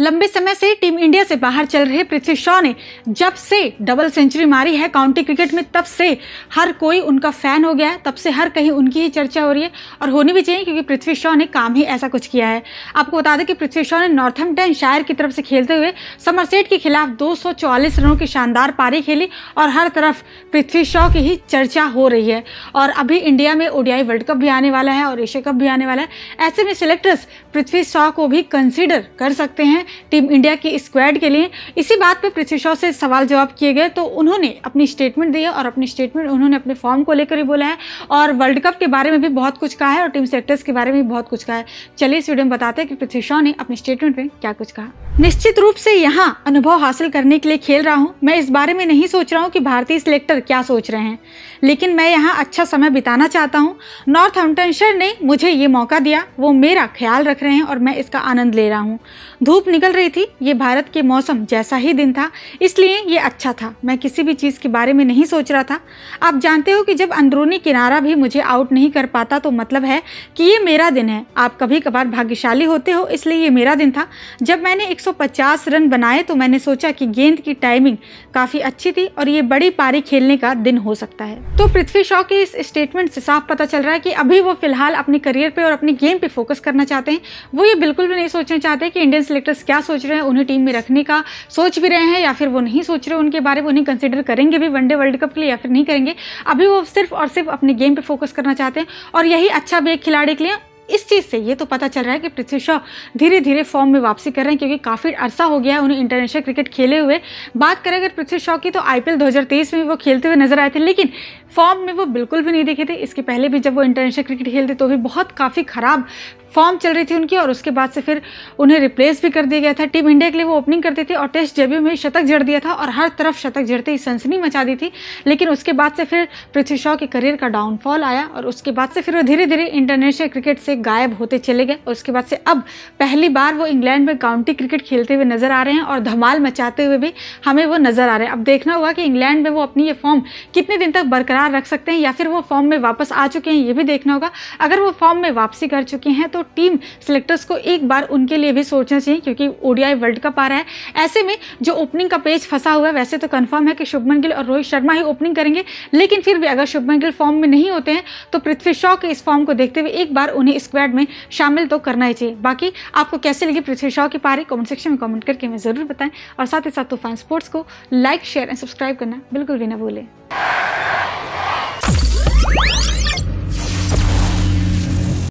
लंबे समय से टीम इंडिया से बाहर चल रहे पृथ्वी शॉ ने जब से डबल सेंचुरी मारी है काउंटी क्रिकेट में तब से हर कोई उनका फैन हो गया है तब से हर कहीं उनकी ही चर्चा हो रही है और होनी भी चाहिए क्योंकि पृथ्वी शॉ ने काम ही ऐसा कुछ किया है आपको बता दें कि पृथ्वी शॉ ने नॉर्थम्पटन शायर की तरफ से खेलते हुए समरसेट के खिलाफ दो रनों की शानदार पारी खेली और हर तरफ पृथ्वी शॉ की ही चर्चा हो रही है और अभी इंडिया में ओडीआई वर्ल्ड कप भी आने वाला है और एशिया कप भी आने वाला है ऐसे में सिलेक्टर्स पृथ्वी शॉ को भी कंसिडर कर सकते हैं टीम इंडिया की स्क्वाड के लिए इसी बात पर पृथ्वी शॉ से सवाल जवाब किए गए तो उन्होंने अपनी स्टेटमेंट दी है और अपनी स्टेटमेंट उन्होंने अपने फॉर्म को लेकर ही बोला है और वर्ल्ड कप के बारे में भी बहुत कुछ कहा है और टीम सेलेक्टर्स के बारे में भी बहुत कुछ कहा है चलिए इस वीडियो में बताते हैं कि पृथ्वी शॉ ने अपने स्टेटमेंट में क्या कुछ कहा निश्चित रूप से यहाँ अनुभव हासिल करने के लिए खेल रहा हूँ मैं इस बारे में नहीं सोच रहा हूँ कि भारतीय सिलेक्टर क्या सोच रहे हैं लेकिन मैं यहाँ अच्छा समय बिताना चाहता हूँ नॉर्थ हम्पटनशर ने मुझे ये मौका दिया वो मेरा ख्याल रख रहे हैं और मैं इसका आनंद ले रहा हूँ धूप निकल रही थी ये भारत के मौसम जैसा ही दिन था इसलिए ये अच्छा था मैं किसी भी चीज़ के बारे में नहीं सोच रहा था आप जानते हो कि जब अंदरूनी किनारा भी मुझे आउट नहीं कर पाता तो मतलब है कि ये मेरा दिन है आप कभी कभार भाग्यशाली होते हो इसलिए ये मेरा दिन था जब मैंने 150 रन बनाए तो मैंने सोचा कि गेंद की टाइमिंग काफ़ी अच्छी थी और ये बड़ी पारी खेलने का दिन हो सकता है तो पृथ्वी शॉ के इस स्टेटमेंट से साफ पता चल रहा है कि अभी वो फिलहाल अपने करियर पर और अपने गेम पर फोकस करना चाहते हैं वो ये बिल्कुल भी नहीं सोचना चाहते कि इंडियन सेलेक्टर्स क्या सोच रहे हैं उन्हें टीम में रखने का सोच भी रहे हैं या फिर वो नहीं सोच रहे उनके बारे में उन्हें कंसिडर करेंगे भी वनडे वर्ल्ड कप के लिए या फिर नहीं करेंगे अभी वो सिर्फ और सिर्फ अपने गेम पर फोकस करना चाहते हैं और यही अच्छा भी एक खिलाड़ी के लिए इस चीज़ से ये तो पता चल रहा है कि पृथ्वी शॉ धीरे धीरे फॉर्म में वापसी कर रहे हैं क्योंकि काफ़ी अरसा हो गया है उन्हें इंटरनेशनल क्रिकेट खेले हुए बात करें अगर पृथ्वी शॉ की तो आई 2023 में वो खेलते हुए नजर आए थे लेकिन फॉर्म में वो बिल्कुल भी नहीं दिखे थे इसके पहले भी जब वो इंटरनेशनल क्रिकेट खेलते तो भी बहुत काफ़ी ख़राब फॉर्म चल रही थी उनकी और उसके बाद से फिर उन्हें रिप्लेस भी कर दिया गया था टीम इंडिया के लिए वो ओपनिंग करते थे और टेस्ट जेब्यू में शतक जड़ दिया था और हर तरफ शतक जड़ते ही सनसनी मचा दी थी लेकिन उसके बाद से फिर पृथ्वी शॉ के करियर का डाउनफॉल आया और उसके बाद से फिर वो धीरे धीरे इंटरनेशनल क्रिकेट से गायब होते चले गए और उसके बाद से अब पहली बार वो इंग्लैंड में काउंटी क्रिकेट खेलते हुए नज़र आ रहे हैं और धमाल मचाते हुए भी हमें वो नज़र आ रहे हैं अब देखना होगा कि इंग्लैंड में वो अपनी ये फॉर्म कितने दिन तक बरकरार रख सकते हैं या फिर वो फॉर्म में वापस आ चुके हैं ये भी देखना होगा अगर वो फॉर्म में वापसी कर चुके हैं तो टीम सेलेक्टर्स को एक बार उनके लिए भी सोचना चाहिए क्योंकि ओडीआई वर्ल्ड कप आ रहा है ऐसे में जो ओपनिंग का पेज फंसा हुआ है वैसे तो कन्फर्म है कि शुभमन गिल और रोहित शर्मा ही ओपनिंग करेंगे लेकिन फिर भी अगर शुभमन गिल फॉर्म में नहीं होते हैं तो पृथ्वी शॉ के इस फॉर्म को देखते हुए एक बार उन्हें स्क्वाड में शामिल तो करना ही चाहिए बाकी आपको कैसे लगी पृथ्वी शाह की पारी कमेंट सेक्शन में कमेंट करके हमें ज़रूर बताएं और साथ ही साथ तूफान तो स्पोर्ट्स को लाइक शेयर एंड सब्सक्राइब करना बिल्कुल भी ना भूलें